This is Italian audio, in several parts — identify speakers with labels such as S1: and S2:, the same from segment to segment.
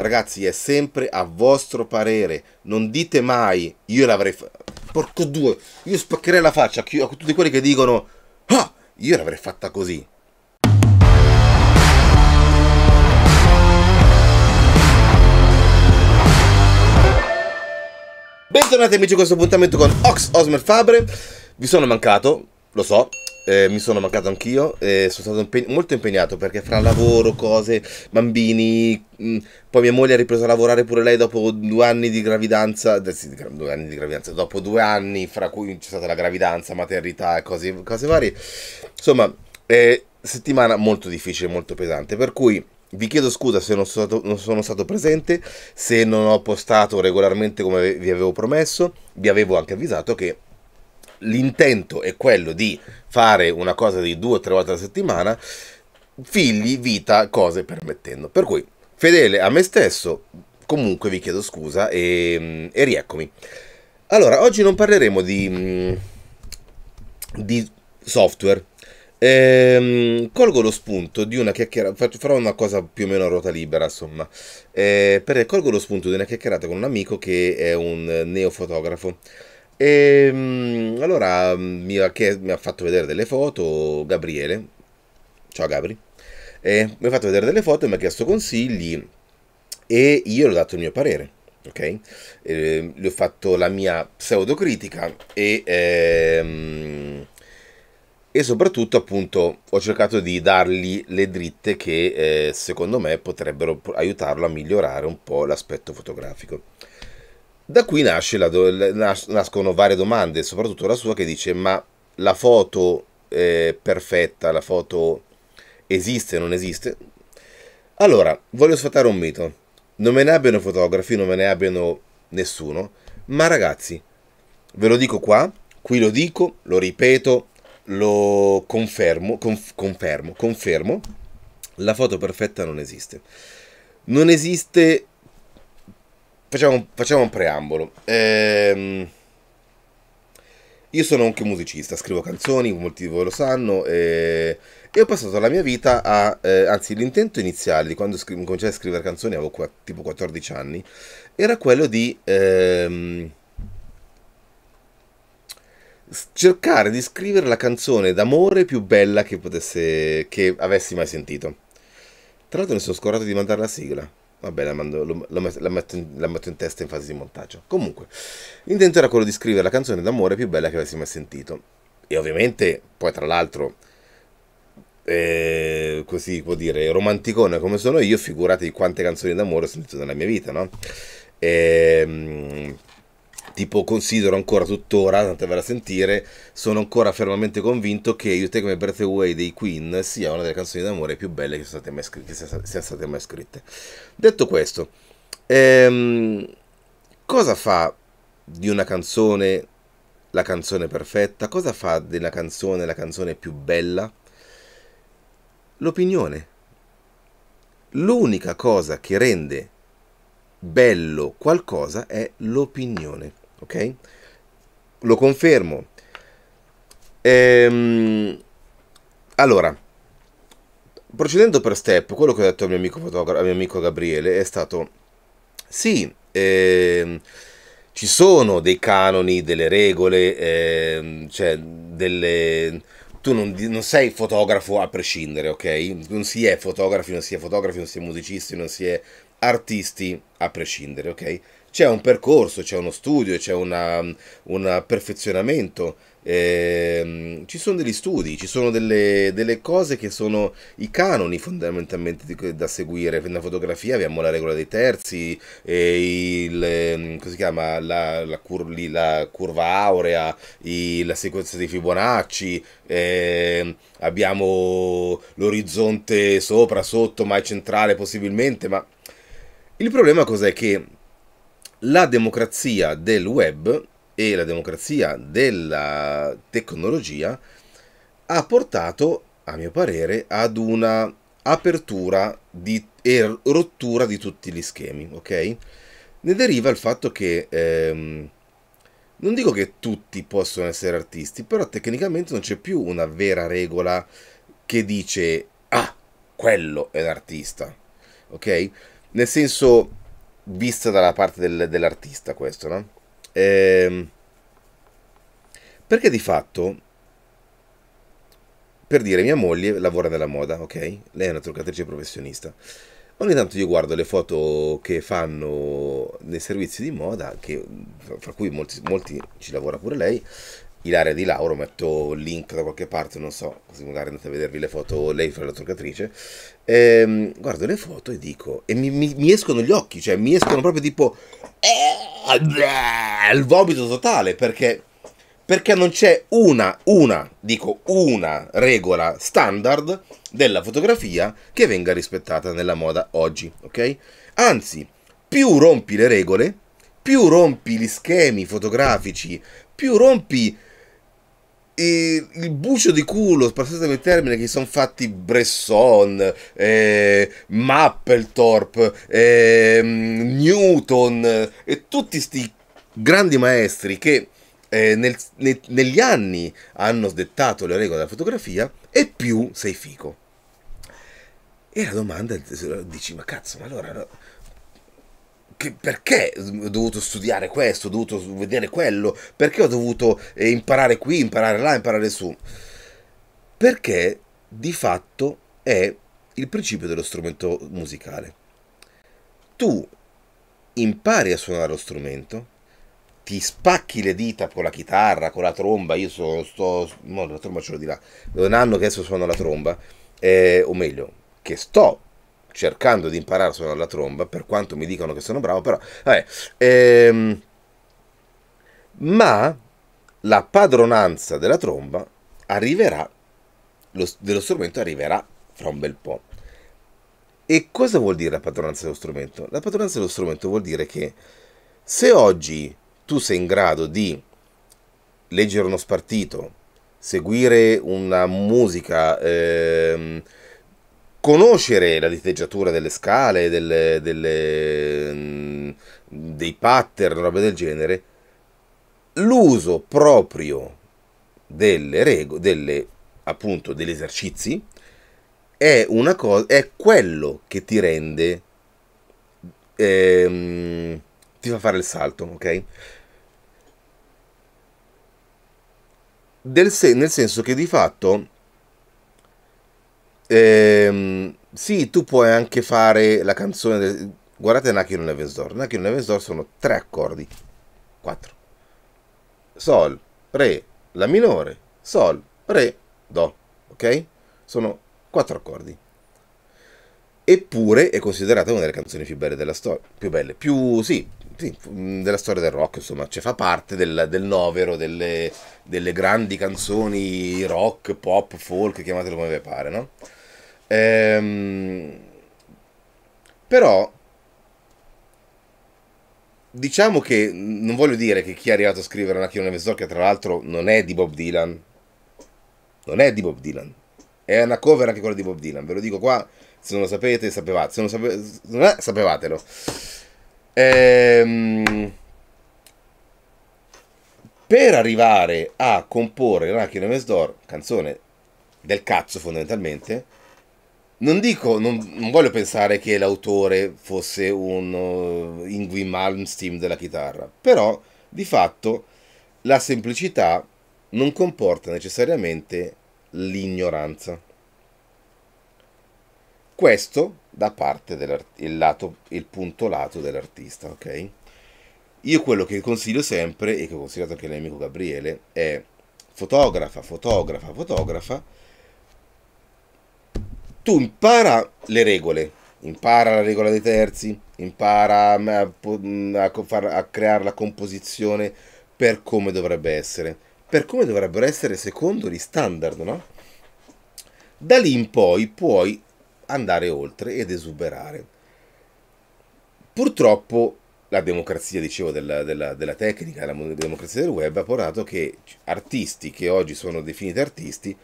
S1: Ragazzi, è sempre a vostro parere. Non dite mai, io l'avrei fatta. Porco due, io spaccherei la faccia a, chi, a tutti quelli che dicono, ah, io l'avrei fatta così. Bentornati amici a questo appuntamento con Ox Osmer Fabre. Vi sono mancato, lo so, eh, mi sono mancato anch'io, eh, sono stato impeg- molto impegnato perché fra lavoro, cose, bambini, mh, mm, poi mia moglie ha ripreso a lavorare pure lei dopo due anni di gravidanza, eh, sì, due anni di gravidanza, dopo due anni fra cui c'è stata la gravidanza, maternità e cose, cose, varie. Insomma, settimana molto difficile, molto pesante, per cui... Vi chiedo scusa se non sono, stato, non sono, stato, presente, se non ho postato regolarmente come vi avevo promesso, vi avevo anche avvisato che l'intento è quello di fare una cosa di due o tre volte alla settimana, figli, vita, cose permettendo. Per cui, fedele a me stesso, comunque vi chiedo scusa e, e rieccomi. Allora, oggi non parleremo di, di software. Ehm, colgo lo spunto di una chiacchierata, farò una cosa più o meno a ruota libera, insomma, ehm, colgo lo spunto di una chiacchierata con un amico che è un neofotografo. E, ehm, allora mm, mi ha, mi ha fatto vedere delle foto Gabriele, ciao Gabri, e, mi ha fatto vedere delle foto e mi ha chiesto consigli e io ho dato il mio parere. Ok, eh, le ho fatto la mia pseudocritica e, ehm, e soprattutto appunto ho cercato di dargli le dritte che eh, secondo me potrebbero aiutarlo a migliorare un po' l'aspetto fotografico. Da qui la, nascono varie domande, soprattutto la sua che dice ma la foto eh, perfetta, la foto esiste o non esiste? Allora, voglio sfatare un mito. Non me ne abbiano fotografi, non me ne abbiano nessuno, ma ragazzi, ve lo dico qua, qui lo dico, lo ripeto, lo confermo, conf confermo, confermo, la foto perfetta non esiste. Non esiste facciamo, un, facciamo un preambolo. Ehm, io sono anche musicista, scrivo canzoni, molti di voi lo sanno, e, eh, e ho passato la mia vita a... Eh, anzi, l'intento iniziale di quando scri- cominciai a scrivere canzoni, avevo qua, tipo 14 anni, era quello di... Ehm, cercare di scrivere la canzone d'amore più bella che potesse che avessi mai sentito. Tra l'altro mi sono scordato di mandare la sigla. Vabbè, la, mando, lo, lo met, la, metto in, la, metto in, testa in fase di montaggio. Comunque, l'intento era quello di scrivere la canzone d'amore più bella che avessi mai sentito. E ovviamente, poi tra l'altro, eh, così può dire, romanticone come sono io, figurati quante canzoni d'amore ho sentito nella mia vita, no? Ehm tipo considero ancora tuttora, tanto ve sentire, sono ancora fermamente convinto che You Take My Breath Away dei Queen sia una delle canzoni d'amore più belle che siano state mai scritte. State mai scritte. Detto questo, ehm, cosa fa di una canzone la canzone perfetta? Cosa fa di una canzone la canzone più bella? L'opinione. L'unica cosa che rende bello qualcosa è l'opinione ok? Lo confermo. Ehm, allora, procedendo per step, quello che ho detto al mio amico, fotogra- mio amico Gabriele è stato, sì, ehm, ci sono dei canoni, delle regole, ehm, cioè delle... Tu non, non, sei fotografo a prescindere, ok? Non si è fotografi, non si è fotografi, non si è musicisti, non si è artisti a prescindere, ok? c'è un percorso, c'è uno studio, c'è un perfezionamento. Eh, ci sono degli studi, ci sono delle, delle, cose che sono i canoni fondamentalmente di, da seguire. Nella fotografia abbiamo la regola dei terzi, il, ehm, chiama, la, la, cur, la, curva aurea, i, la sequenza dei Fibonacci, eh, abbiamo l'orizzonte sopra, sotto, mai centrale possibilmente, ma il problema cos'è che la democrazia del web e la democrazia della tecnologia ha portato, a mio parere, ad una apertura di, e rottura di tutti gli schemi, ok? Ne deriva il fatto che ehm, non dico che tutti possono essere artisti, però tecnicamente non c'è più una vera regola che dice ah, quello è l'artista. Ok? Nel senso vista dalla parte del, dell'artista questo, no? Ehm, perché di fatto, per dire, mia moglie lavora nella moda, ok? Lei è una truccatrice professionista. Ogni tanto io guardo le foto che fanno nei servizi di moda, che, fra cui molti, molti ci lavora pure lei, Ilaria Di Lauro, metto il link da qualche parte, non so, così magari andate a vedervi le foto, lei fra la truccatrice, ehm, guardo le foto e dico, e mi, mi, mi, escono gli occhi, cioè mi escono proprio tipo, eh, il vomito totale, perché, perché non c'è una, una, dico una regola standard della fotografia che venga rispettata nella moda oggi, ok? Anzi, più rompi le regole, più rompi gli schemi fotografici, più rompi il bucio di culo, passatemi il termine, che sono fatti Bresson, eh, Mapplethorpe, eh, Newton e tutti questi grandi maestri che eh, nel, ne, negli anni hanno sdettato le regole della fotografia e più sei fico. E la domanda dici, ma cazzo, ma allora che, perché ho dovuto studiare questo, ho dovuto vedere quello, perché ho dovuto eh, imparare qui, imparare là, imparare su. Perché di fatto è il principio dello strumento musicale. Tu impari a suonare lo strumento, ti spacchi le dita con la chitarra, con la tromba, io sono, sto, no la tromba ce l'ho di là, da un anno che adesso suono la tromba, eh, o meglio, che sto cercando di imparare a suonare la tromba, per quanto mi dicano che sono bravo, però... Vabbè, ehm, ma la padronanza della tromba arriverà, lo, dello strumento arriverà fra un bel po'. E cosa vuol dire la padronanza dello strumento? La padronanza dello strumento vuol dire che se oggi tu sei in grado di leggere uno spartito, seguire una musica, ehm, conoscere la diteggiatura delle scale, delle, delle, mm, dei pattern, roba del genere, l'uso proprio delle regole, delle, appunto degli esercizi, è, una cosa, è quello che ti rende, ehm, ti fa fare il salto, ok? Del se- nel senso che di fatto Ehm, sì, tu puoi anche fare la canzone. Del... Guardate Nakino Nevensdor. Nakino Nevensdor sono tre accordi. Quattro. Sol, Re, La minore, Sol, Re, Do. Ok? Sono quattro accordi. Eppure è considerata una delle canzoni più belle della storia. Più belle, più sì, sì, della storia del rock, insomma, cioè fa parte del, del novero delle, delle grandi canzoni rock, pop, folk, chiamatelo come vi pare, no? Ehm, però diciamo che non voglio dire che chi è arrivato a scrivere Anarchia nelle Vesor, che tra l'altro non è di Bob Dylan, non è di Bob Dylan, è una cover anche quella di Bob Dylan, ve lo dico qua, se non lo sapete sapevate, se non, lo se non è, sapevatelo. Ehm, per arrivare a comporre Anarchia nelle Vesor, canzone del cazzo fondamentalmente, non dico, non, non, voglio pensare che l'autore fosse un uh, Ingui Malmsteen della chitarra, però di fatto la semplicità non comporta necessariamente l'ignoranza. Questo da parte del lato, il punto lato dell'artista, ok? Io quello che consiglio sempre, e che ho consigliato anche il Gabriele, è fotografa, fotografa, fotografa, tu impara le regole, impara la regola dei terzi, impara mm, a, mm, a, a creare la composizione per come dovrebbe essere, per come dovrebbero essere secondo gli standard, no? Da lì in poi puoi andare oltre ed esuberare. Purtroppo la democrazia, dicevo, della, della, della, tecnica, la democrazia del web ha portato che artisti che oggi sono definiti artisti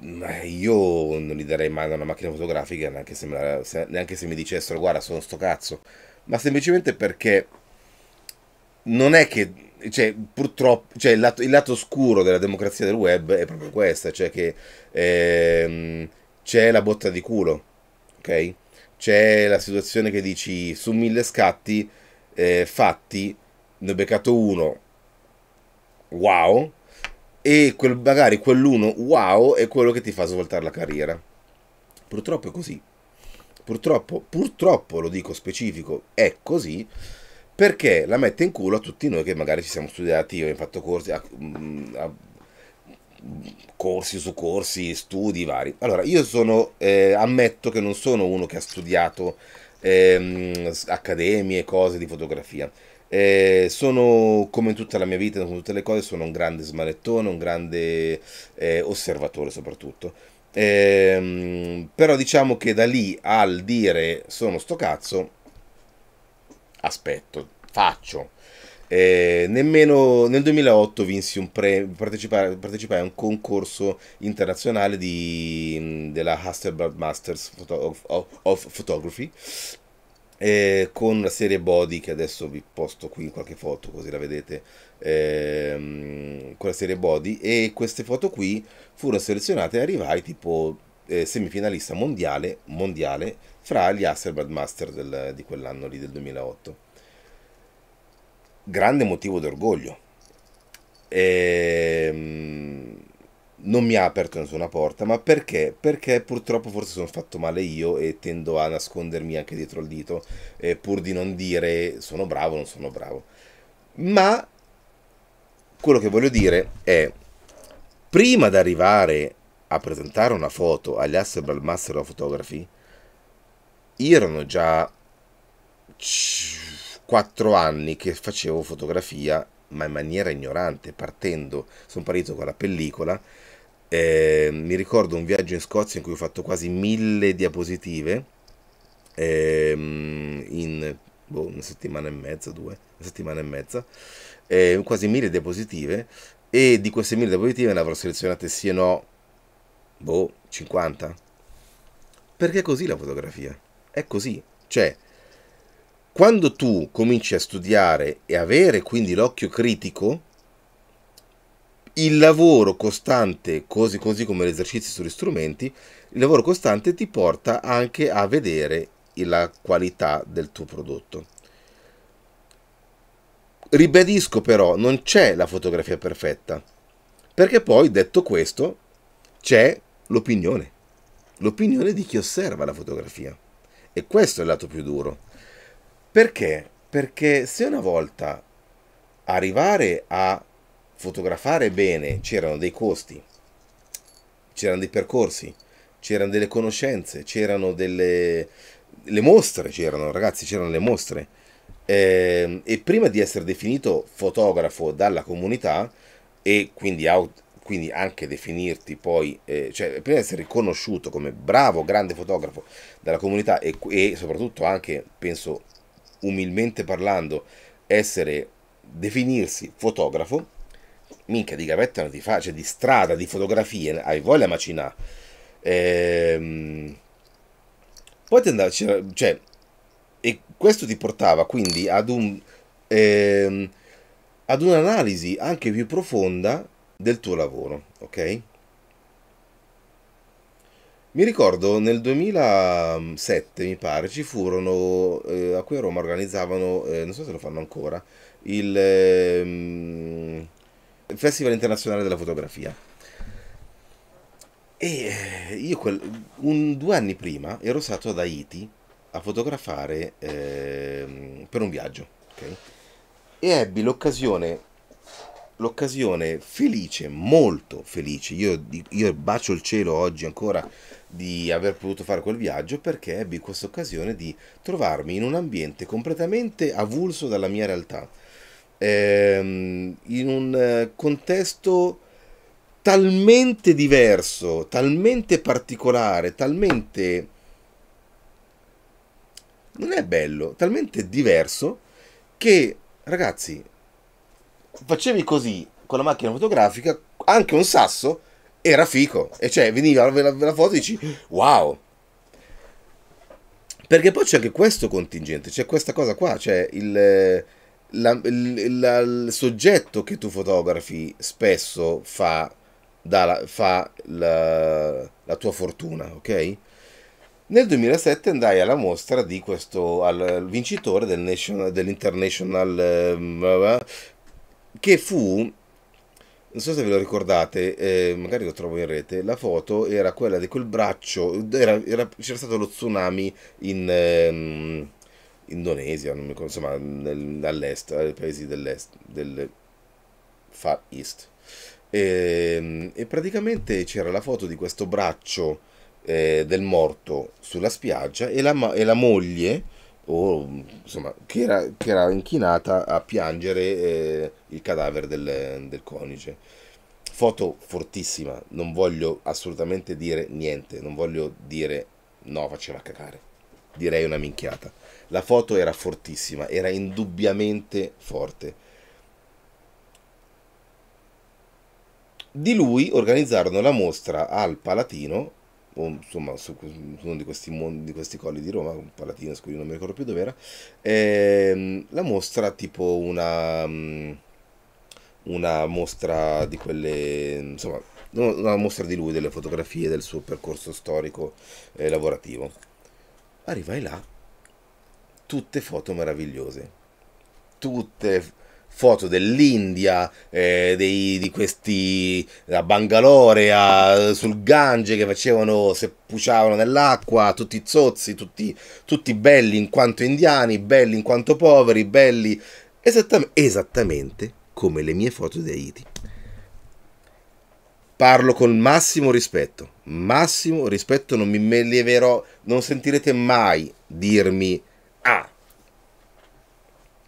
S1: io non gli darei mai una macchina fotografica neanche se, la, se, neanche se mi dicessero guarda sono sto cazzo ma semplicemente perché non è che cioè, purtroppo cioè, il, lato, il, lato, scuro della democrazia del web è proprio questo cioè che ehm, c'è la botta di culo ok c'è la situazione che dici su mille scatti eh, fatti ne ho beccato uno wow e quel, magari quell'uno wow è quello che ti fa svoltare la carriera. Purtroppo è così. Purtroppo, purtroppo lo dico specifico, è così perché la mette in culo a tutti noi che magari ci siamo studiati, io ho fatto corsi, a, mm, a, corsi su corsi, studi vari. Allora, io sono, eh, ammetto che non sono uno che ha studiato eh, accademie, cose di fotografia. Eh, sono come in tutta la mia vita, come tutte le cose, sono un grande smanettone, un grande eh, osservatore soprattutto. Eh, però diciamo che da lì al dire sono sto cazzo, aspetto, faccio. Eh, nemmeno nel 2008 vinsi un premio, partecipai, partecipai a un concorso internazionale di, mm, della Hasselblad Masters of, of, of Photography eh, con la serie body che adesso vi posto qui in qualche foto così la vedete ehm, con la serie body e queste foto qui furono selezionate e arrivai tipo eh, semifinalista mondiale, mondiale fra gli Hasselblad Master del, di quell'anno lì del 2008 grande motivo d'orgoglio ehm non mi ha aperto nessuna porta, ma perché? Perché purtroppo forse sono fatto male io e tendo a nascondermi anche dietro il dito, eh, pur di non dire sono bravo o non sono bravo. Ma quello che voglio dire è, prima di arrivare a presentare una foto agli Hasselblad Master of Photography, io erano già 4 anni che facevo fotografia, ma in maniera ignorante, partendo, sono partito con la pellicola, eh, mi ricordo un viaggio in Scozia in cui ho fatto quasi mille diapositive ehm, in boh, una settimana e mezza, due, una settimana e mezza, eh, quasi mille diapositive e di queste mille diapositive ne avrò selezionate sì o no, boh, 50. Perché è così la fotografia, è così, cioè quando tu cominci a studiare e avere quindi l'occhio critico, il lavoro costante, così, così come gli esercizi sugli strumenti, il lavoro costante ti porta anche a vedere la qualità del tuo prodotto. Ribadisco però, non c'è la fotografia perfetta, perché poi detto questo c'è l'opinione, l'opinione di chi osserva la fotografia. E questo è il lato più duro. Perché? Perché se una volta arrivare a fotografare bene c'erano dei costi, c'erano dei percorsi, c'erano delle conoscenze, c'erano delle le mostre, c'erano ragazzi, c'erano le mostre. Eh, e prima di essere definito fotografo dalla comunità e quindi, out, quindi anche definirti poi, eh, cioè prima di essere riconosciuto come bravo, grande fotografo dalla comunità e, e soprattutto anche, penso umilmente parlando, essere, definirsi fotografo, minchia di gavetta non ti fa, cioè di strada, di fotografie, hai voglia macinà. Ehm, poi ti andavi, cioè, e questo ti portava quindi ad un... Ehm, ad un'analisi anche più profonda del tuo lavoro, ok? Mi ricordo nel 2007, mi pare, ci furono, eh, a cui a Roma organizzavano, eh, non so se lo fanno ancora, il... Eh, Festival Internazionale della Fotografia. E eh, io quel, un, due anni prima ero stato ad Haiti a fotografare eh, per un viaggio. Okay? E ebbi l'occasione, l'occasione felice, molto felice. Io, io bacio il cielo oggi ancora di aver potuto fare quel viaggio perché ebbi questa occasione di trovarmi in un ambiente completamente avulso dalla mia realtà ehm, in un eh, contesto talmente diverso, talmente particolare, talmente... non è bello, talmente diverso che ragazzi facevi così con la macchina fotografica anche un sasso era fico e cioè veniva la, la, la foto e dici wow perché poi c'è anche questo contingente c'è questa cosa qua c'è cioè il eh, la, la, il soggetto che tu fotografi spesso fa, la, fa la, tua fortuna, ok? Nel 2007 andai alla mostra di questo, al, al vincitore del national, dell'International, eh, che fu non so se ve lo ricordate, eh, magari lo trovo in rete, la foto era quella di quel braccio, era, era, c'era stato lo tsunami in, eh, Indonesia, non mi, insomma, nel, dall'est, dai paesi dell'est, del Far East. E, ehm, e, praticamente c'era la foto di questo braccio eh, del morto sulla spiaggia e la, e la moglie, o, insomma, che, era, che era, inchinata a piangere eh, il cadavere del, del coniuge. Foto fortissima, non voglio assolutamente dire niente, non voglio dire no, faceva cacare. Direi una minchiata. La foto era fortissima, era indubbiamente forte. Di lui organizzarono la mostra al Palatino, o insomma su, uno di questi, di questi colli di Roma, un Palatino, scusi, non mi ricordo più dov'era, ehm, la mostra tipo una, una mostra di quelle, insomma, una mostra di lui, delle fotografie, del suo percorso storico e eh, lavorativo. Arrivai là tutte foto meravigliose, tutte foto dell'India, eh, dei, di questi da Bangalore a, sul Gange che facevano, se puciavano nell'acqua, tutti zozzi, tutti, tutti belli in quanto indiani, belli in quanto poveri, belli esattam- esattamente come le mie foto di Haiti. Parlo con massimo rispetto, massimo rispetto, non mi me leverò, non sentirete mai dirmi ah,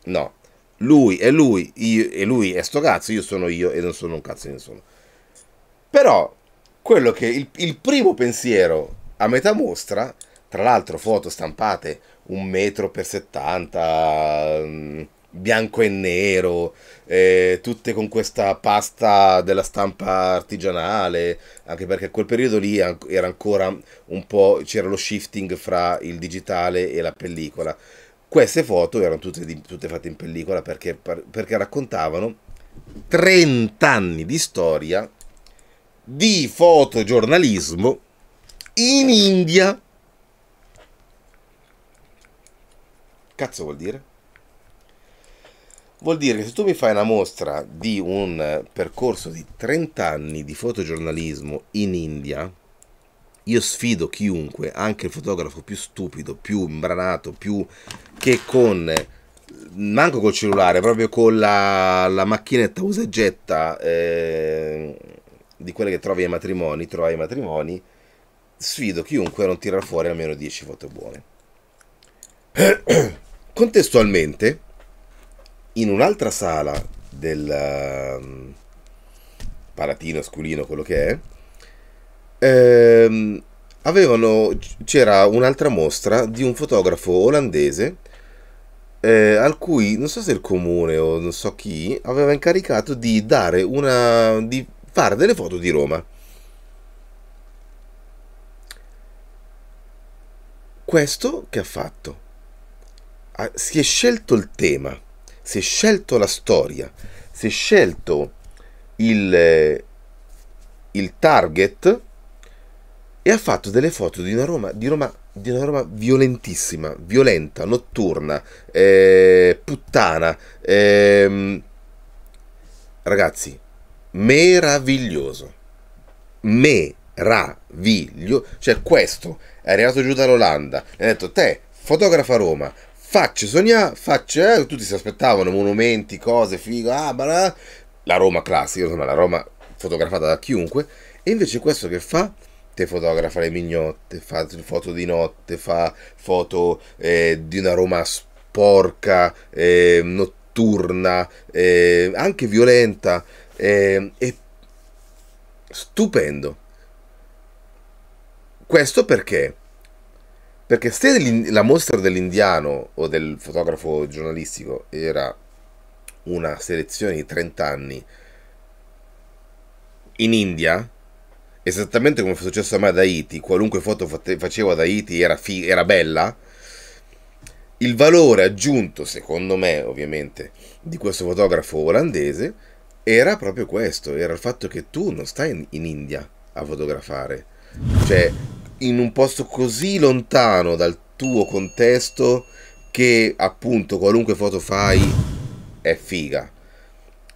S1: no, lui è lui, io, e lui è sto cazzo, io sono io e non sono un cazzo di nessuno. Però, quello che il, il primo pensiero a metà mostra, tra l'altro foto stampate un metro per 70, bianco e nero, eh, tutte con questa pasta della stampa artigianale, anche perché a quel periodo lì era ancora un po' c'era lo shifting fra il digitale e la pellicola. Queste foto erano tutte, tutte fatte in pellicola perché, perché raccontavano 30 anni di storia di fotogiornalismo in India. Cazzo vuol dire? Vuol dire che se tu mi fai una mostra di un eh, percorso di 30 anni di fotogiornalismo in India, io sfido chiunque, anche il fotografo più stupido, più imbranato, più che con eh, manco col cellulare, proprio con la, la macchinetta usa e getta eh, di quelle che trovi ai matrimoni, trovi ai matrimoni, sfido chiunque a non tirare fuori almeno 10 foto buone. Contestualmente, in un'altra sala del um, palatino, sculino, quello che è, ehm, avevano, c'era un'altra mostra di un fotografo olandese eh, al cui non so se il comune o non so chi aveva incaricato di dare una di fare delle foto di Roma. Questo che ha fatto? Ha, si è scelto il tema si è scelto la storia, si è scelto il, eh, il target e ha fatto delle foto di una Roma, di Roma, di una Roma violentissima, violenta, notturna, eh, puttana. Eh, ragazzi, meraviglioso. Meraviglioso. Cioè questo è arrivato giù dall'Olanda, e ha detto te, fotografa Roma, facce, sogna, facce, eh, tutti si aspettavano monumenti, cose, figo, ah, bla, la Roma classica, insomma, la Roma fotografata da chiunque, e invece questo che fa? Te fotografa le mignotte, fa foto di notte, fa foto eh, di una Roma sporca, eh, notturna, eh, anche violenta, ehm, e stupendo. Questo perché? Perché se la mostra dell'indiano o del fotografo giornalistico era una selezione di 30 anni in India, esattamente come è successo a me ad Haiti, qualunque foto facevo ad Haiti era, era bella, il valore aggiunto, secondo me ovviamente, di questo fotografo olandese era proprio questo, era il fatto che tu non stai in India a fotografare. Cioè, in un posto così lontano dal tuo contesto che appunto qualunque foto fai è figa.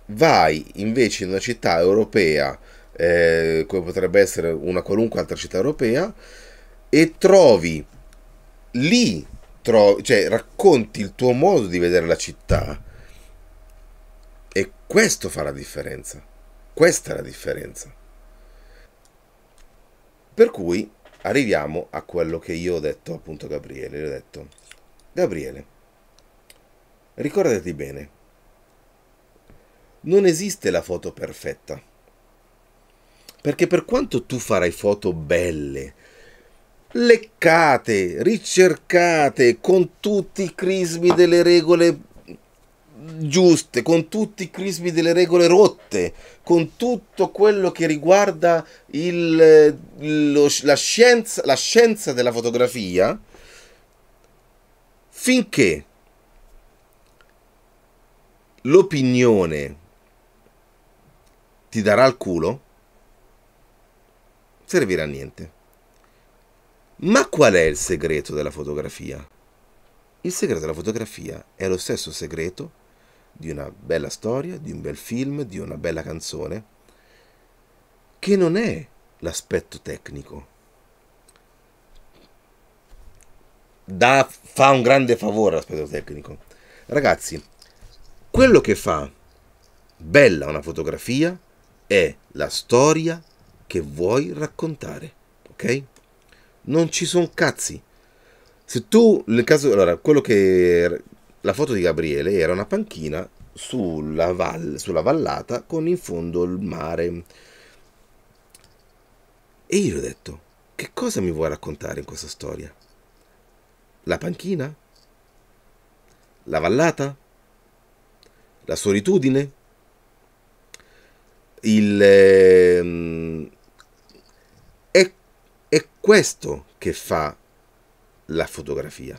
S1: Vai invece in una città europea, eh, come potrebbe essere una qualunque altra città europea, e trovi lì, tro- cioè racconti il tuo modo di vedere la città. E questo fa la differenza. Questa è la differenza. Per cui arriviamo a quello che io ho detto appunto a Gabriele. Ho detto, Gabriele, ricordati bene, non esiste la foto perfetta. Perché per quanto tu farai foto belle, leccate, ricercate, con tutti i crismi delle regole giuste, con tutti i crismi delle regole rotte, con tutto quello che riguarda il, lo, la, scienza, la scienza della fotografia, finché l'opinione ti darà il culo, servirà a niente. Ma qual è il segreto della fotografia? Il segreto della fotografia è lo stesso segreto di una bella storia, di un bel film, di una bella canzone, che non è l'aspetto tecnico. Da, fa un grande favore l'aspetto tecnico. Ragazzi, quello che fa bella una fotografia è la storia che vuoi raccontare, ok? Non ci sono cazzi. Se tu, nel caso, allora, quello che la foto di Gabriele era una panchina sulla, val, sulla vallata con in fondo il mare. E io gli ho detto, che cosa mi vuoi raccontare in questa storia? La panchina? La vallata? La solitudine? Il... Eh, è, è questo che fa la fotografia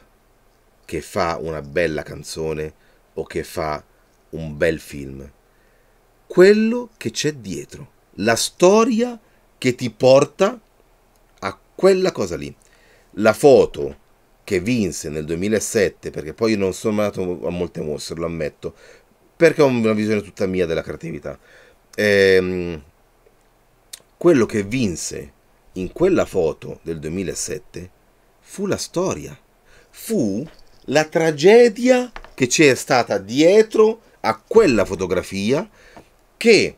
S1: che fa una bella canzone o che fa un bel film. Quello che c'è dietro, la storia che ti porta a quella cosa lì. La foto che vinse nel 2007, perché poi non sono andato a molte mostre, lo ammetto, perché ho una visione tutta mia della creatività. Ehm, quello che vinse in quella foto del 2007 fu la storia, fu la tragedia che c'è stata dietro a quella fotografia che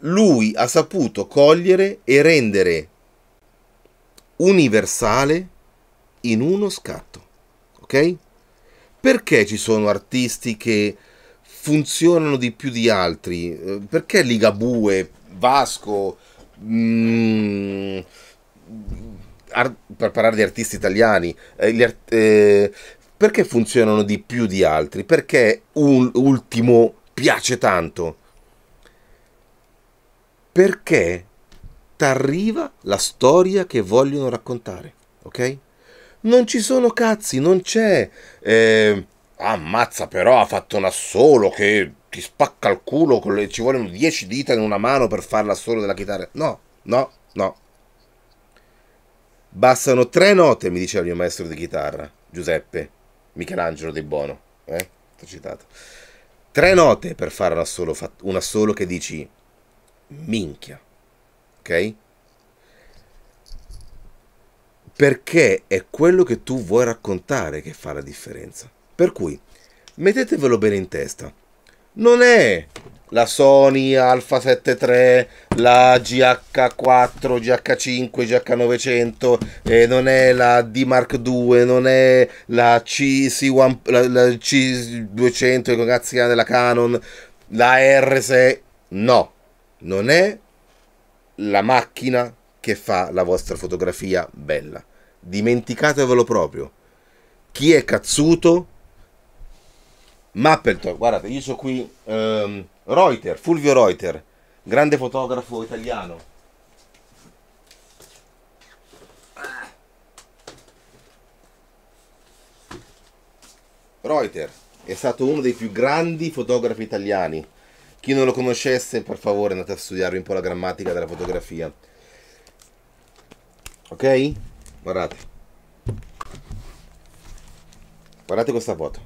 S1: lui ha saputo cogliere e rendere universale in uno scatto. Ok? Perché ci sono artisti che funzionano di più di altri? Eh, perché Ligabue, Vasco, mm, ar- per parlare di artisti italiani, eh, art- eh, perché funzionano di più di altri? Perché un ultimo piace tanto? Perché t'arriva la storia che vogliono raccontare, ok? Non ci sono cazzi, non c'è... Eh, ammazza però, ha fatto un assolo che ti spacca il culo, le, ci vogliono dieci dita in una mano per fare l'assolo della chitarra. No, no, no. Bastano tre note, mi diceva il mio maestro di chitarra, Giuseppe. Michelangelo di Bono, eh? T'ho citato. Tre note per fare una solo, una solo che dici minchia, ok? Perché è quello che tu vuoi raccontare che fa la differenza. Per cui, mettetevelo bene in testa non è la Sony Alpha 73, la GH4, GH5, GH900, eh, non è la D Mark II, non è la, CC1, la, la C200, che della Canon, la R6, no, non è la macchina che fa la vostra fotografia bella. Dimenticatevelo proprio. Chi è cazzuto Mapplethorpe, guardate, io so qui um, Reuter, Fulvio Reuter, grande fotografo italiano. Reuter è stato uno dei più grandi fotografi italiani. Chi non lo conoscesse, per favore, andate a studiarvi un po' la grammatica della fotografia. Ok? Guardate. Guardate questa foto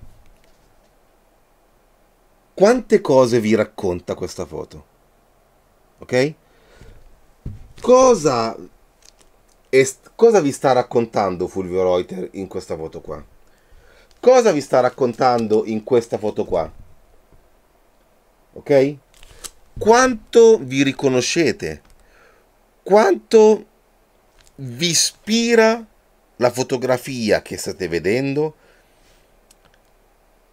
S1: quante cose vi racconta questa foto? Ok? Cosa, est- cosa vi sta raccontando Fulvio Reuter in questa foto qua? Cosa vi sta raccontando in questa foto qua? Ok? Quanto vi riconoscete? Quanto vi ispira la fotografia che state vedendo?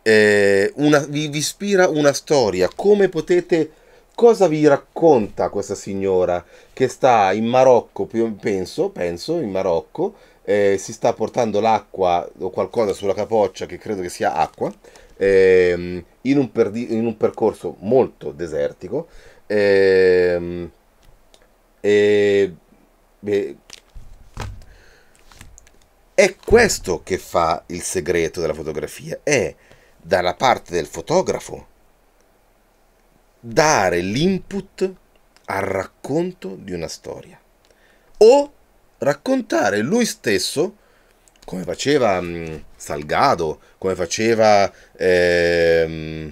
S1: eh, una, vi, vi, ispira una storia, come potete, cosa vi racconta questa signora che sta in Marocco, penso, penso in Marocco, eh, si sta portando l'acqua o qualcosa sulla capoccia che credo che sia acqua, ehm, in, un perdi- in, un percorso molto desertico. Ehm, e, beh, è questo che fa il segreto della fotografia, è dalla parte del fotografo dare l'input al racconto di una storia o raccontare lui stesso come faceva mm, Salgado, come faceva eh,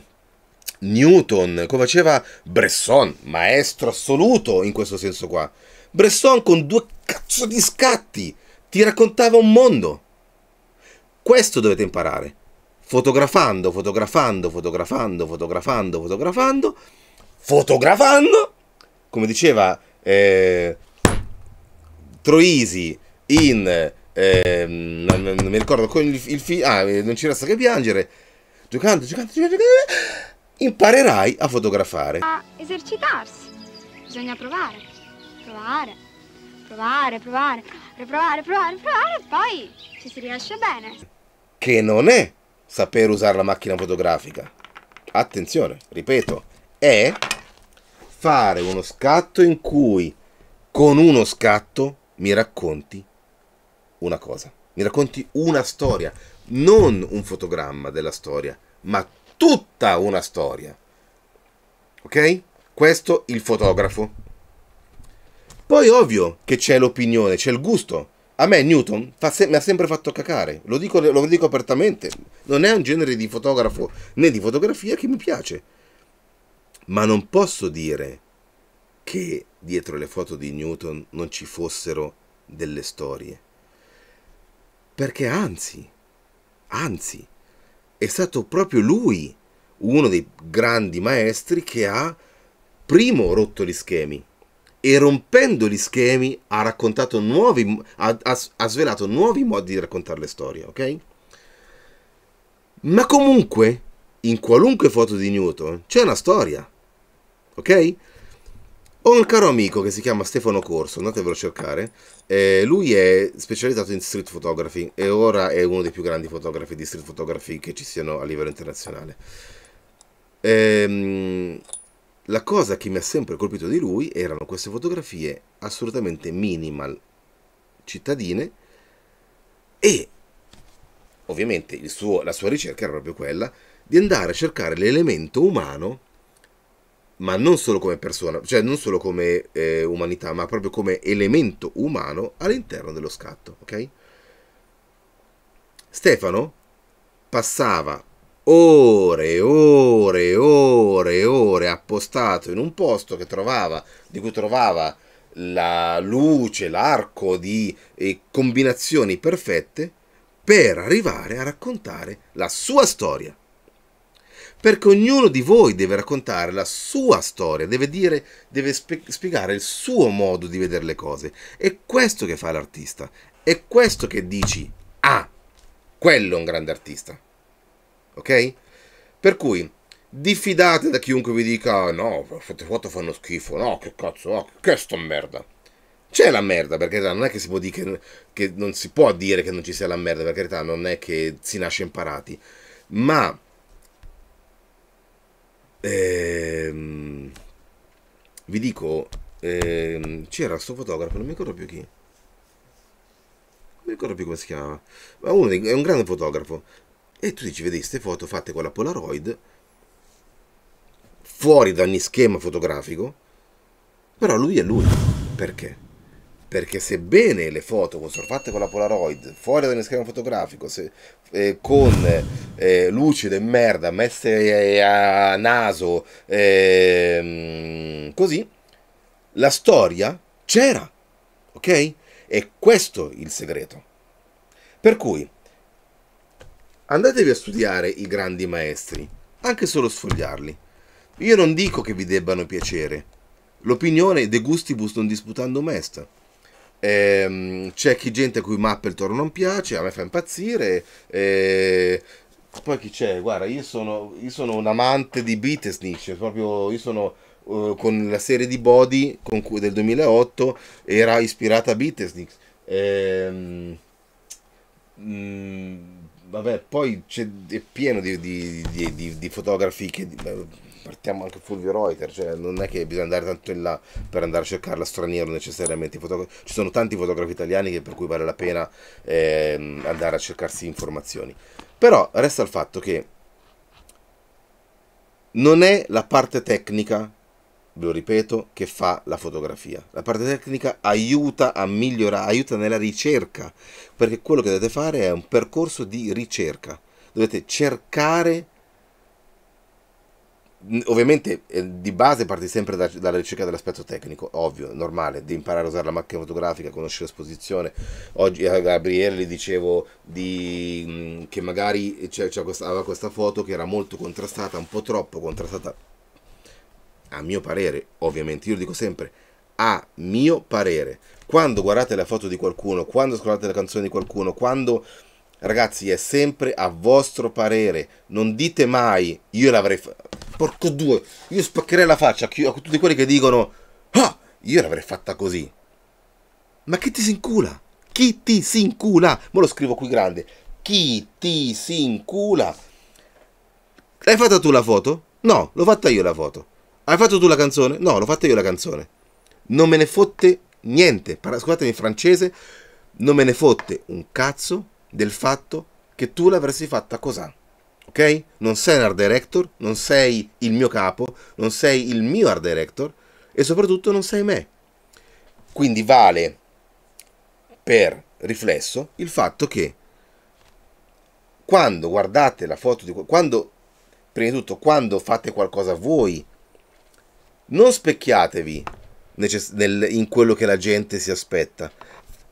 S1: Newton, come faceva Bresson, maestro assoluto in questo senso qua. Bresson con due cazzo di scatti ti raccontava un mondo. Questo dovete imparare fotografando, fotografando, fotografando, fotografando, fotografando, fotografando, come diceva eh, Troisi in... Eh, non, non, mi ricordo con il, il fi- ah, eh, non ci resta che piangere. Giocando, giocando, giocando, giocando, imparerai a fotografare. A esercitarsi. Bisogna provare, provare, provare, provare, provare, provare, provare, poi ci si riesce bene. Che non è saper usare la macchina fotografica. Attenzione, ripeto, è fare uno scatto in cui con uno scatto mi racconti una cosa, mi racconti una storia, non un fotogramma della storia, ma tutta una storia. Ok? Questo il fotografo. Poi ovvio che c'è l'opinione, c'è il gusto a me Newton se- mi ha sempre fatto cacare, lo dico, lo dico apertamente, non è un genere di fotografo né di fotografia che mi piace, ma non posso dire che dietro le foto di Newton non ci fossero delle storie, perché anzi, anzi, è stato proprio lui uno dei grandi maestri che ha primo rotto gli schemi e rompendo gli schemi ha raccontato nuovi, ha, ha, ha svelato nuovi modi di raccontare le storie, ok? Ma comunque, in qualunque foto di Newton c'è una storia, ok? Ho un caro amico che si chiama Stefano Corso, andatevelo a cercare. Eh, lui è specializzato in street photography e ora è uno dei più grandi fotografi di street photography che ci siano a livello internazionale. Ehm, la cosa che mi ha sempre colpito di lui erano queste fotografie assolutamente minimal cittadine e ovviamente suo, la sua ricerca era proprio quella di andare a cercare l'elemento umano, ma non solo come persona, cioè non solo come eh, umanità, ma proprio come elemento umano all'interno dello scatto, ok? Stefano passava ore, e ore, e ore, e ore appostato in un posto che trovava, di cui trovava la luce, l'arco di eh, combinazioni perfette per arrivare a raccontare la sua storia. Perché ognuno di voi deve raccontare la sua storia, deve, dire, deve spe- spiegare il suo modo di vedere le cose. È questo che fa l'artista, è questo che dici, ah, quello è un grande artista ok? Per cui diffidate da chiunque vi dica ah, no, queste foto fanno schifo, no, che cazzo, no, che sto merda. C'è la merda, perché non è che si può dire che, che non si può dire che non ci sia la merda, per carità, non è che si nasce imparati, ma ehm, vi dico, ehm, c'era sto fotografo, non mi ricordo più chi non mi ricordo più come si chiamava. ma uno è un grande fotografo e tu dici vedi queste foto fatte con la Polaroid fuori da ogni schema fotografico però lui è lui perché? perché sebbene le foto sono fatte con la Polaroid fuori da ogni schema fotografico se, eh, con eh, lucide merda messe eh, a naso eh, così la storia c'era ok? e questo è il segreto per cui Andatevi a studiare i grandi maestri, anche solo sfogliarli. Io non dico che vi debbano piacere. L'opinione è de gustibus non disputandum est. Ehm, c'è chi gente a cui Mappletor non piace, a me fa impazzire. Ehm, poi chi c'è? Guarda, io sono, io sono un amante di Bitesnitch, proprio io sono uh, con la serie di Body cui, del 2008 era ispirata a Bitesnitch. Ehm, mm, vabbè, poi è pieno di, di, di, di, fotografi che partiamo anche fuori Reuters, cioè non è che bisogna andare tanto in là per andare a cercarla straniera necessariamente. Ci sono tanti fotografi italiani per cui vale la pena eh, andare a cercarsi informazioni. Però resta il fatto che non è la parte tecnica ve lo ripeto, che fa la fotografia. La parte tecnica aiuta a migliorare, aiuta nella ricerca, perché quello che dovete fare è un percorso di ricerca. Dovete cercare, ovviamente eh, di base parti sempre da, dalla ricerca dell'aspetto tecnico, ovvio, normale, di imparare a usare la macchina fotografica, conoscere l'esposizione. Oggi a eh, Gabriele dicevo di, mm, che magari aveva questa, questa foto che era molto contrastata, un po' troppo contrastata a mio parere, ovviamente, io lo dico sempre, a mio parere, quando guardate la foto di qualcuno, quando ascoltate la canzone di qualcuno, quando... Ragazzi, è sempre a vostro parere, non dite mai, io l'avrei fatto... Porco due, io spaccherei la faccia a, tutti quelli che dicono, ah, io l'avrei fatta così. Ma chi ti si incula? Chi ti si incula? Me lo scrivo qui grande. Chi ti si incula? L'hai fatta tu la foto? No, l'ho fatta io la foto. Hai fatto tu la canzone? No, l'ho fatta io la canzone. Non me ne fotte niente. Scusatemi in francese. Non me ne fotte un cazzo del fatto che tu l'avresti fatta cos'ha. Ok? Non sei un art director, non sei il mio capo, non sei il mio art director e soprattutto non sei me. Quindi vale per riflesso il fatto che quando guardate la foto di quando prima di tutto quando fate qualcosa voi non specchiatevi nel, in quello che la gente si aspetta.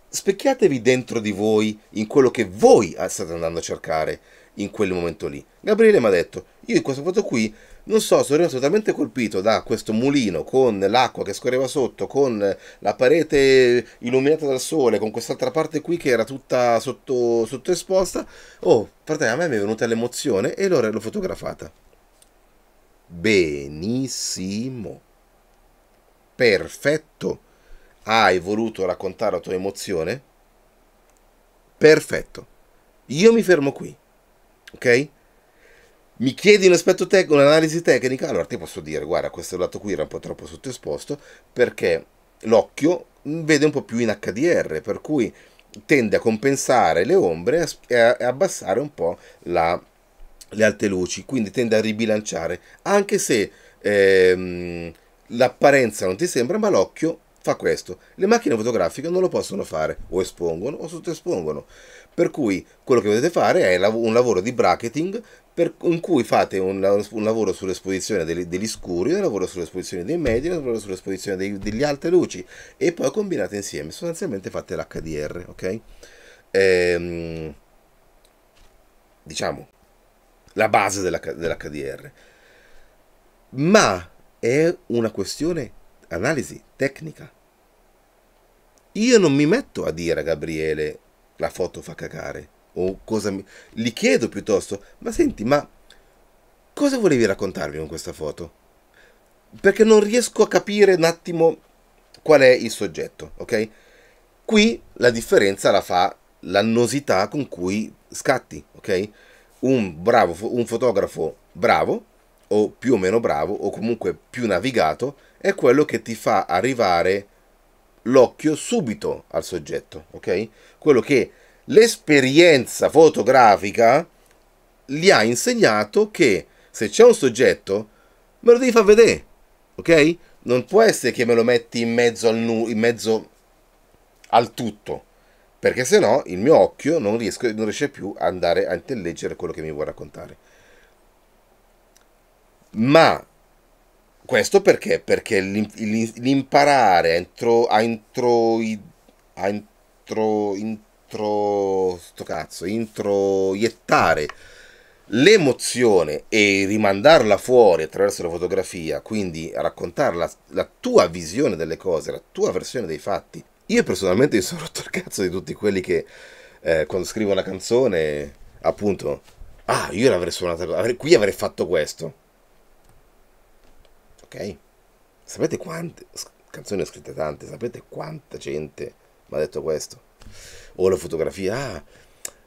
S1: Specchiatevi dentro di voi in quello che voi ah, state andando a cercare in quel momento lì. Gabriele mi ha detto, io in questa foto qui, non so, sono rimasto talmente colpito da questo mulino con l'acqua che scorreva sotto, con la parete illuminata dal sole, con quest'altra parte qui che era tutta sotto, sottoesposta. Oh, fratello, a me mi è venuta l'emozione e allora l'ho fotografata. Benissimo perfetto, hai voluto raccontare la tua emozione, perfetto. Io mi fermo qui, ok? Mi chiedi un aspetto tecnico, un'analisi tecnica, allora ti posso dire, guarda, questo lato qui era un po' troppo sottoesposto perché l'occhio vede un po' più in HDR, per cui tende a compensare le ombre e a abbassare un po' la, le alte luci, quindi tende a ribilanciare, anche se ehm, l'apparenza non ti sembra, ma l'occhio fa questo. Le macchine fotografiche non lo possono fare, o espongono o sottoespongono. Per cui quello che potete fare è un lavoro di bracketing per, in cui fate un, un lavoro sull'esposizione degli, degli, scuri, un lavoro sull'esposizione dei medi, un lavoro sull'esposizione dei, degli alte luci e poi combinate insieme, sostanzialmente fate l'HDR, ok? Ehm, diciamo, la base dell'HDR. Ma è una questione analisi tecnica. Io non mi metto a dire a Gabriele la foto fa cagare o cosa mi... gli chiedo piuttosto, ma senti, ma cosa volevi raccontarmi con questa foto? Perché non riesco a capire un attimo qual è il soggetto, ok? Qui la differenza la fa l'annosità con cui scatti, ok? Un bravo un fotografo bravo o più o meno bravo o comunque più navigato è quello che ti fa arrivare l'occhio subito al soggetto, ok? Quello che l'esperienza fotografica gli ha insegnato che se c'è un soggetto me lo devi far vedere, ok? Non può essere che me lo metti in mezzo al, nu- in mezzo al tutto, perché se no il mio occhio non, riesco, non riesce più ad andare a intelleggere quello che mi vuoi raccontare ma questo perché? Perché l'imparare a, intro, a, intro, a intro, intro, sto cazzo, introiettare l'emozione e rimandarla fuori attraverso la fotografia, quindi raccontare la, la, tua visione delle cose, la tua versione dei fatti. Io personalmente mi sono rotto il cazzo di tutti quelli che eh, quando scrivo una canzone, appunto, ah, io l'avrei suonata, qui avrei fatto questo ok? Sapete quante canzoni ho scritte tante, sapete quanta gente mi ha detto questo? O la fotografia, ah,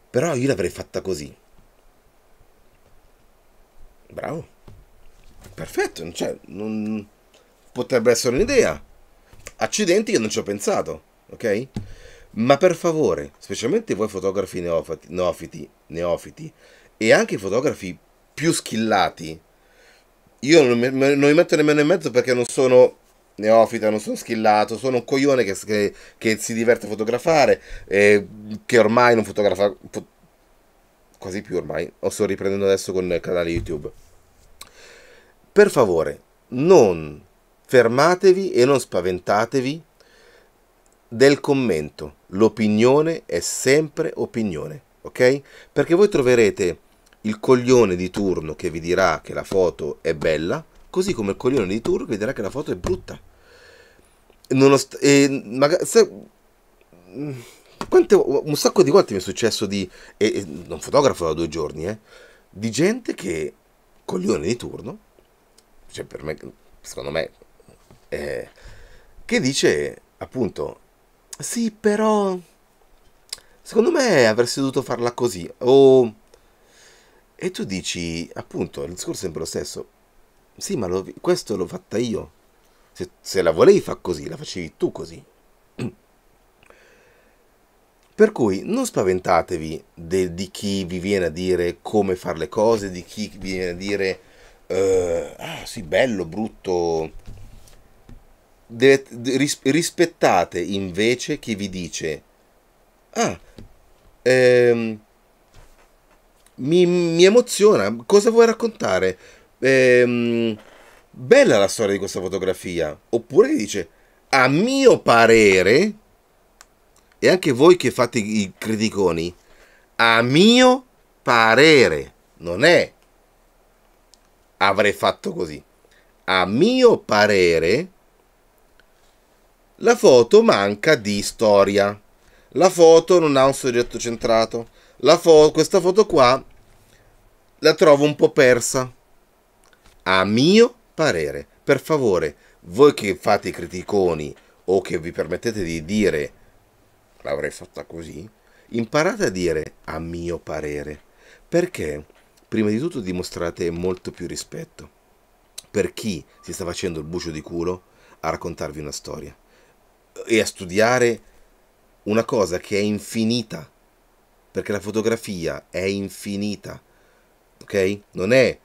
S1: però io l'avrei fatta così. Bravo. Perfetto, cioè, non... potrebbe essere un'idea. Accidenti, io non ci ho pensato, ok? Ma per favore, specialmente voi fotografi neofiti, neofiti, neofiti e anche i fotografi più schillati, io non, mi, non mi metto nemmeno in mezzo perché non sono neofita, non sono schillato, sono un coglione che, che, che si diverte a fotografare, e che ormai non fotografa fo- quasi più ormai, o sto riprendendo adesso con il canale YouTube. Per favore, non fermatevi e non spaventatevi del commento. L'opinione è sempre opinione, ok? Perché voi troverete il coglione di turno che vi dirà che la foto è bella, così come il coglione di turno che vi dirà che la foto è brutta. Nost- e magari, se, mm, quante, un sacco di volte mi è successo di... E, e non fotografo da due giorni, eh, di gente che, coglione di turno, cioè per me, secondo me, eh, che dice appunto, sì però, secondo me avresti dovuto farla così, o e tu dici, appunto, il discorso è sempre lo stesso. Sì, ma lo, questo l'ho fatta io. Se, se la volevi fa così, la facevi tu così. Per cui non spaventatevi de, di chi vi viene a dire come fare le cose, di chi vi viene a dire uh, ah sì, bello, brutto. De, de, ris, rispettate invece chi vi dice ah, ehm, mi, mi emoziona. Cosa vuoi raccontare? Ehm, bella la storia di questa fotografia. Oppure dice, a mio parere, e anche voi che fate i criticoni, a mio parere, non è avrei fatto così. A mio parere, la foto manca di storia. La foto non ha un soggetto centrato fo- questa foto qua la trovo un po' persa. A mio parere, per favore, voi che fate i criticoni o che vi permettete di dire l'avrei fatta così, imparate a dire a mio parere, perché prima di tutto dimostrate molto più rispetto per chi si sta facendo il bucio di culo a raccontarvi una storia e a studiare una cosa che è infinita perché la fotografia è infinita, ok? Non è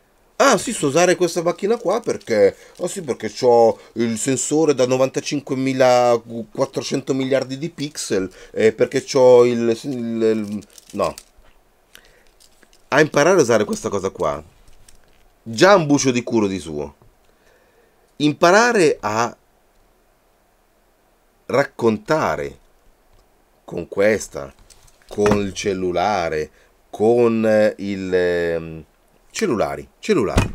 S1: Ah sì, so usare questa macchina qua perché... Ah sì, perché ho il sensore da 95.400 miliardi di pixel e perché ho il, il, il... No. A imparare a usare questa cosa qua, già un bucio di culo di suo. Imparare a raccontare con questa, con il cellulare, con eh, il... Eh, cellulari, cellulari.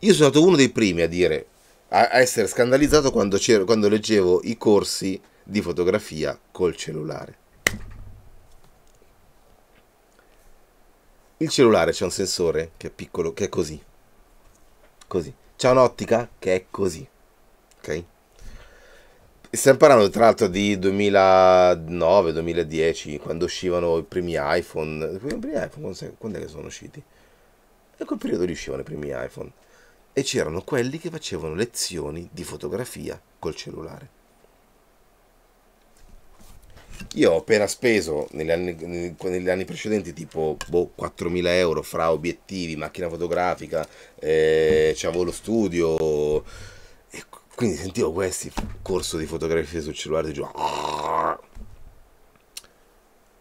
S1: Io sono stato uno dei primi a dire, a, essere scandalizzato quando, quando leggevo i corsi di fotografia col cellulare. Il cellulare c'è un sensore che è piccolo, che è così. Così. C'ha un'ottica che è così. Ok? Stiamo parlando tra l'altro di 2009-2010, quando uscivano i primi iPhone. I primi iPhone quando è che sono usciti? In quel periodo uscivano i primi iPhone. E c'erano quelli che facevano lezioni di fotografia col cellulare. Io ho appena speso negli anni, negli anni precedenti tipo boh, 4.000 euro fra obiettivi, macchina fotografica, eh, c'avevo lo studio quindi sentivo questi corso di fotografia sul cellulare di giù.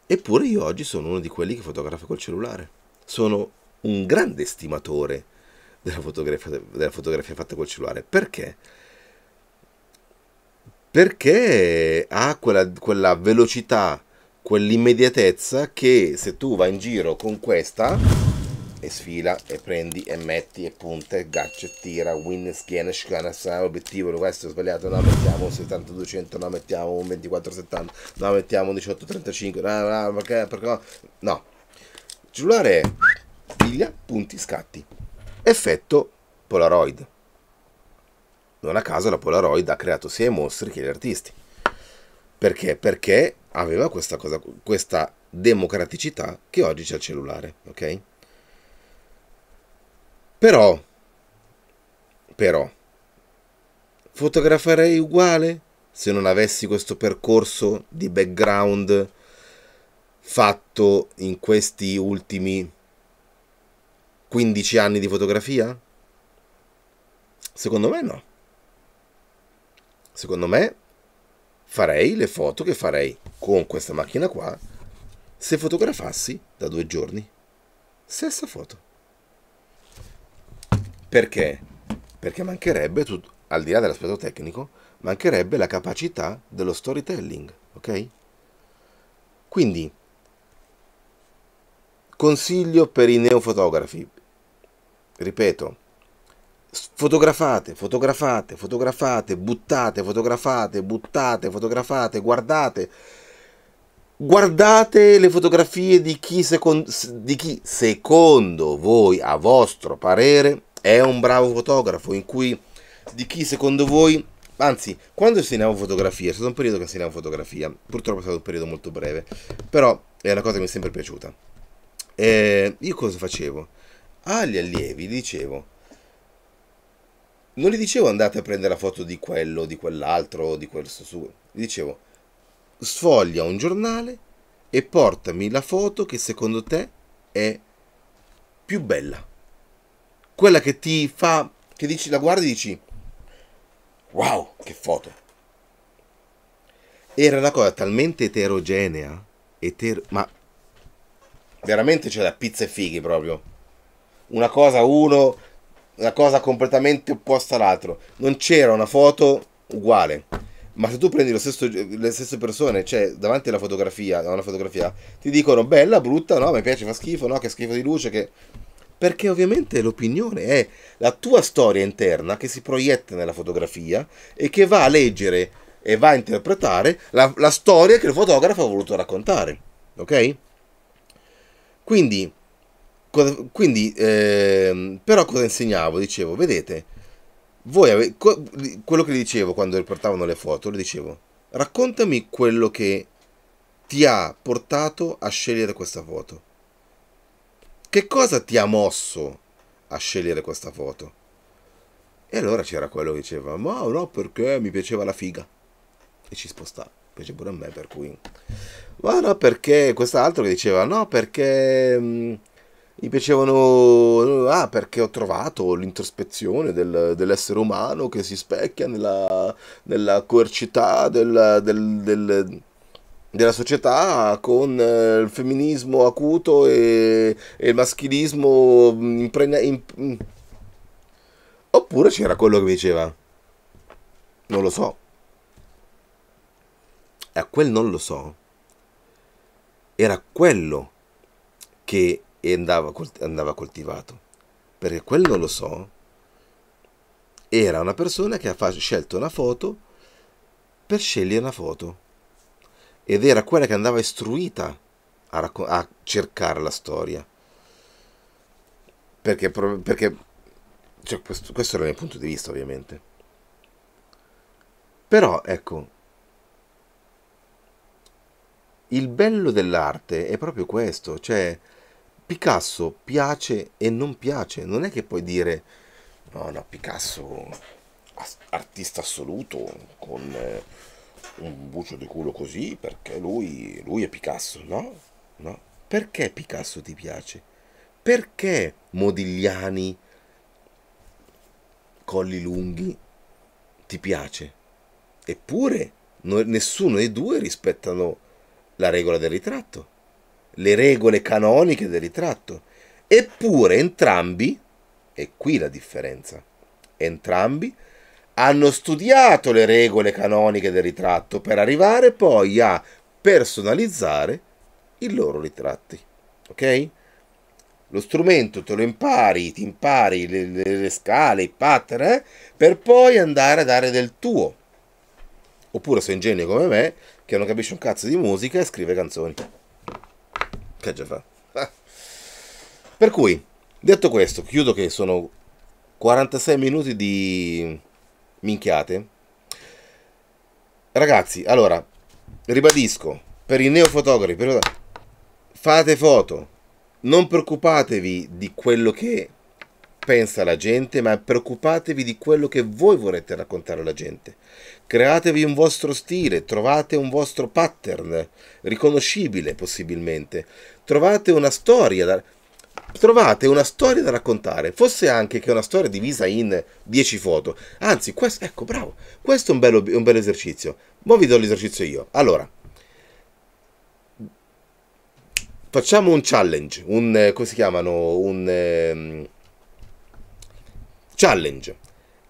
S1: Eppure io oggi sono uno di quelli che fotografa col cellulare. Sono un grande stimatore della fotografia, della fotografia fatta col cellulare. Perché? Perché ha quella, quella velocità, quell'immediatezza che se tu vai in giro con questa e sfila e prendi e metti e punta e gaccia e tira win schiena schiena obiettivo questo è sbagliato no mettiamo un 7200 no mettiamo un 2470 no mettiamo un 1835 no perché perché no cellulare piglia punti scatti effetto polaroid non a caso la polaroid ha creato sia i mostri che gli artisti perché perché aveva questa cosa questa democraticità che oggi c'è il cellulare ok però, però, fotograferei uguale se non avessi questo percorso di background fatto in questi ultimi 15 anni di fotografia? Secondo me no. Secondo me farei le foto che farei con questa macchina qua se fotografassi da due giorni. Stessa foto. Perché? Perché mancherebbe, al di là dell'aspetto tecnico, mancherebbe la capacità dello storytelling, ok? Quindi, consiglio per i neofotografi, ripeto, fotografate, fotografate, fotografate, buttate, fotografate, buttate, fotografate, guardate, guardate le fotografie di chi, secondo, di chi secondo voi, a vostro parere, è un bravo fotografo, in cui di chi secondo voi anzi, quando insegnavo fotografia, è stato un periodo che insegnavo fotografia, purtroppo è stato un periodo molto breve, però è una cosa che mi è sempre piaciuta. E eh, io cosa facevo? Agli allievi dicevo, non gli dicevo andate a prendere la foto di quello, di quell'altro, di questo suo, gli dicevo sfoglia un giornale e portami la foto che secondo te è più bella quella che ti fa, che dici, la guardi e dici, wow, che foto. Era una cosa talmente eterogenea, etero, ma veramente c'era pizza e fighi proprio. Una cosa uno, una cosa completamente opposta all'altro. Non c'era una foto uguale. Ma se tu prendi stesso, le stesse persone, cioè davanti alla fotografia, a una fotografia, ti dicono bella, brutta, no, mi piace, fa schifo, no, che schifo di luce, che perché ovviamente l'opinione è la tua storia interna che si proietta nella fotografia e che va a leggere e va a interpretare la, la storia che il fotografo ha voluto raccontare. Ok? Quindi, cosa, quindi eh, però cosa insegnavo? Dicevo, vedete, voi ave, co, quello che gli dicevo quando riportavano le foto, gli dicevo, raccontami quello che ti ha portato a scegliere questa foto che cosa ti ha mosso a scegliere questa foto? E allora c'era quello che diceva, ma no, perché mi piaceva la figa. E ci spostava, piace pure a me, per cui... Ma no, perché quest'altro che diceva, no, perché mh, mm, mi piacevano... Ah, perché ho trovato l'introspezione del, dell'essere umano che si specchia nella, nella coercità del, del, del della società con eh, il femminismo acuto e, e il maschilismo mm, impregna, imp... Mm. oppure c'era quello che mi diceva non lo so e a quel non lo so era quello che andava, andava coltivato perché quel non lo so era una persona che ha scelto una foto per scegliere una foto ed era quella che andava istruita a, racco- a cercare la storia. Perché, perché cioè, questo, questo era il mio punto di vista, ovviamente. Però, ecco, il bello dell'arte è proprio questo, cioè Picasso piace e non piace, non è che puoi dire no, no, Picasso artista assoluto con eh, un bucio di culo così perché lui, lui è Picasso, no? no? Perché Picasso ti piace? Perché Modigliani, Colli Lunghi, ti piace? Eppure nessuno dei due rispettano la regola del ritratto, le regole canoniche del ritratto. Eppure entrambi, e qui la differenza, entrambi hanno studiato le regole canoniche del ritratto per arrivare poi a personalizzare i loro ritratti. Ok? Lo strumento te lo impari, ti impari le, le, le scale, i pattern, eh? per poi andare a dare del tuo. Oppure sei ingegno come me, che non capisce un cazzo di musica e scrive canzoni. Che già fa. Ah. per cui, detto questo, chiudo che sono 46 minuti di minchiate. Ragazzi, allora, ribadisco, per i neofotografi, per... fate foto, non preoccupatevi di quello che pensa la gente, ma preoccupatevi di quello che voi vorrete raccontare alla gente. Createvi un vostro stile, trovate un vostro pattern riconoscibile possibilmente, trovate una storia da trovate una storia da raccontare, fosse anche che una storia divisa in 10 foto. Anzi, questo, ecco, bravo, questo è un, bello, un bel esercizio. Ma vi do l'esercizio io. Allora, facciamo un challenge, un, eh, come si chiamano, un eh, challenge.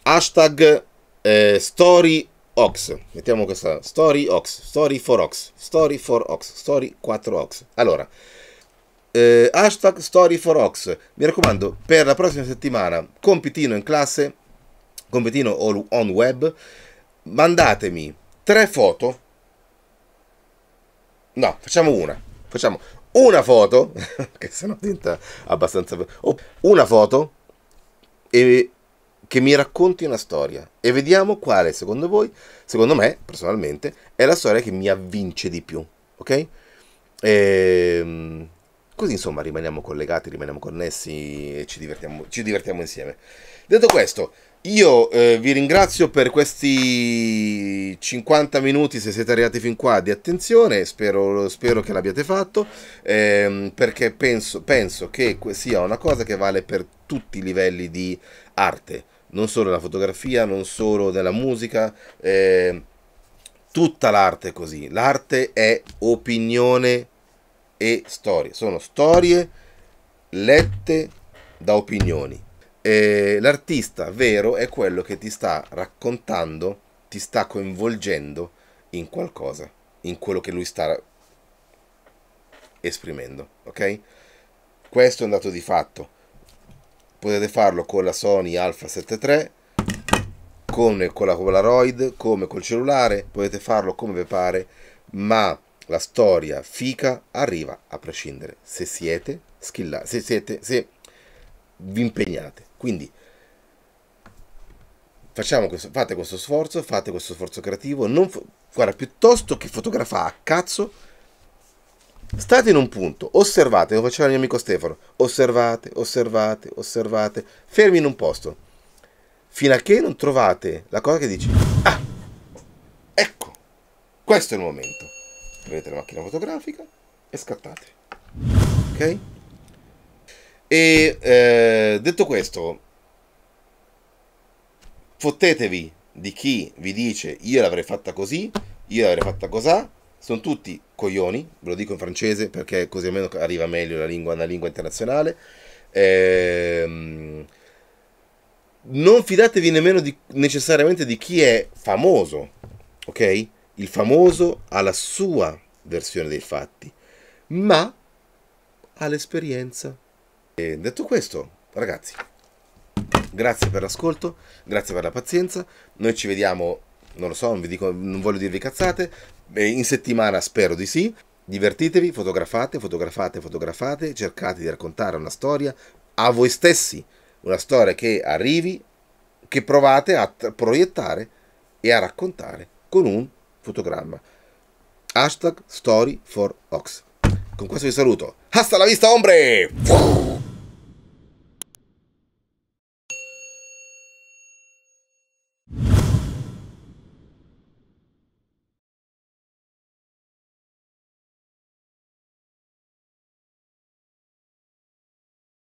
S1: Hashtag eh, story ox. Mettiamo questa story ox, story for ox, story for ox, story 4 ox. Allora, eh, hashtag story for ox mi raccomando per la prossima settimana compitino in classe compitino on web mandatemi tre foto no facciamo una facciamo una foto che sennò diventa abbastanza oh, una foto e che mi racconti una storia e vediamo quale secondo voi, secondo me personalmente, è la storia che mi avvince di più, ok? Ehm Così insomma rimaniamo collegati, rimaniamo connessi e ci divertiamo, ci divertiamo insieme. Detto questo, io eh, vi ringrazio per questi 50 minuti, se siete arrivati fin qua, di attenzione, spero, spero che l'abbiate fatto, ehm, perché penso, penso che sia una cosa che vale per tutti i livelli di arte, non solo della fotografia, non solo della musica. Eh, tutta l'arte è così. L'arte è opinione e storie. Sono storie lette da opinioni. E l'artista vero è quello che ti sta raccontando, ti sta coinvolgendo in qualcosa, in quello che lui sta esprimendo, ok? Questo è un dato di fatto. Potete farlo con la Sony Alpha 73, come con la Polaroid, come col cellulare, potete farlo come vi pare, ma la storia fica arriva a prescindere se siete skillati, se, siete, se vi impegnate. Quindi facciamo questo, fate questo sforzo, fate questo sforzo creativo. Non, guarda, piuttosto che fotografare a cazzo, state in un punto, osservate, lo faceva il mio amico Stefano, osservate, osservate, osservate, fermi in un posto, fino a che non trovate la cosa che dici, ah, ecco, questo è il momento prendete la macchina fotografica e scattate. Ok? E eh, detto questo, fottetevi di chi vi dice io l'avrei fatta così, io l'avrei fatta cos'ha. Sono tutti coglioni, ve lo dico in francese perché così almeno arriva meglio la lingua, una lingua internazionale. Ehm, non fidatevi nemmeno di, necessariamente di chi è famoso, ok? Il famoso ha la sua versione dei fatti, ma ha l'esperienza. E detto questo, ragazzi, grazie per l'ascolto, grazie per la pazienza. Noi ci vediamo, non lo so, non, vi dico, non voglio dirvi cazzate. In settimana spero di sì. Divertitevi, fotografate, fotografate, fotografate, cercate di raccontare una storia a voi stessi, una storia che arrivi, che provate a proiettare e a raccontare con un fotogramma. Hashtag Story for Ox. Con questo vi saluto. Hasta la vista, ombre!